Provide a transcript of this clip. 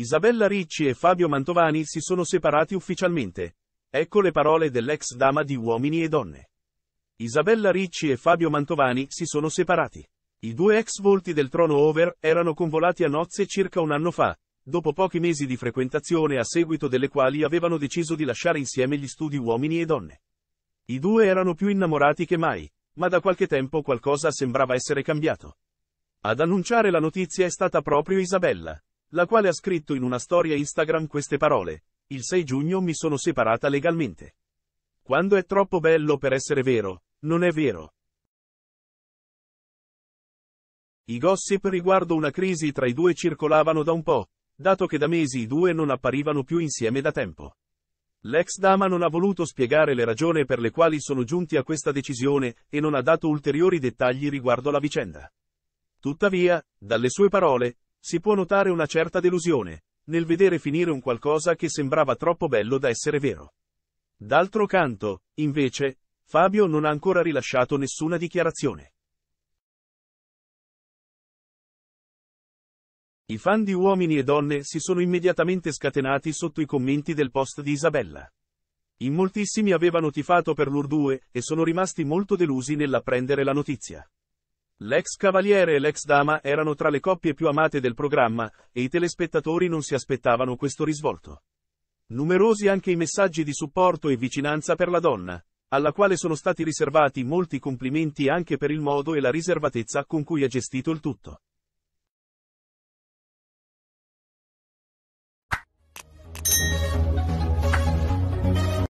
Isabella Ricci e Fabio Mantovani si sono separati ufficialmente. Ecco le parole dell'ex dama di Uomini e Donne. Isabella Ricci e Fabio Mantovani si sono separati. I due ex volti del trono over erano convolati a nozze circa un anno fa, dopo pochi mesi di frequentazione a seguito delle quali avevano deciso di lasciare insieme gli studi Uomini e Donne. I due erano più innamorati che mai, ma da qualche tempo qualcosa sembrava essere cambiato. Ad annunciare la notizia è stata proprio Isabella, la quale ha scritto in una storia Instagram queste parole. Il 6 giugno mi sono separata legalmente. Quando è troppo bello per essere vero, non è vero. I gossip riguardo una crisi tra i due circolavano da un po', dato che da mesi i due non apparivano più insieme da tempo. L'ex dama non ha voluto spiegare le ragioni per le quali sono giunti a questa decisione e non ha dato ulteriori dettagli riguardo la vicenda. Tuttavia, dalle sue parole, si può notare una certa delusione, nel vedere finire un qualcosa che sembrava troppo bello da essere vero. D'altro canto, invece, Fabio non ha ancora rilasciato nessuna dichiarazione. I fan di uomini e donne si sono immediatamente scatenati sotto i commenti del post di Isabella. In moltissimi avevano tifato per l'Urdue e sono rimasti molto delusi nell'apprendere la notizia. L'ex cavaliere e l'ex dama erano tra le coppie più amate del programma, e i telespettatori non si aspettavano questo risvolto. Numerosi anche i messaggi di supporto e vicinanza per la donna, alla quale sono stati riservati molti complimenti anche per il modo e la riservatezza con cui ha gestito il tutto.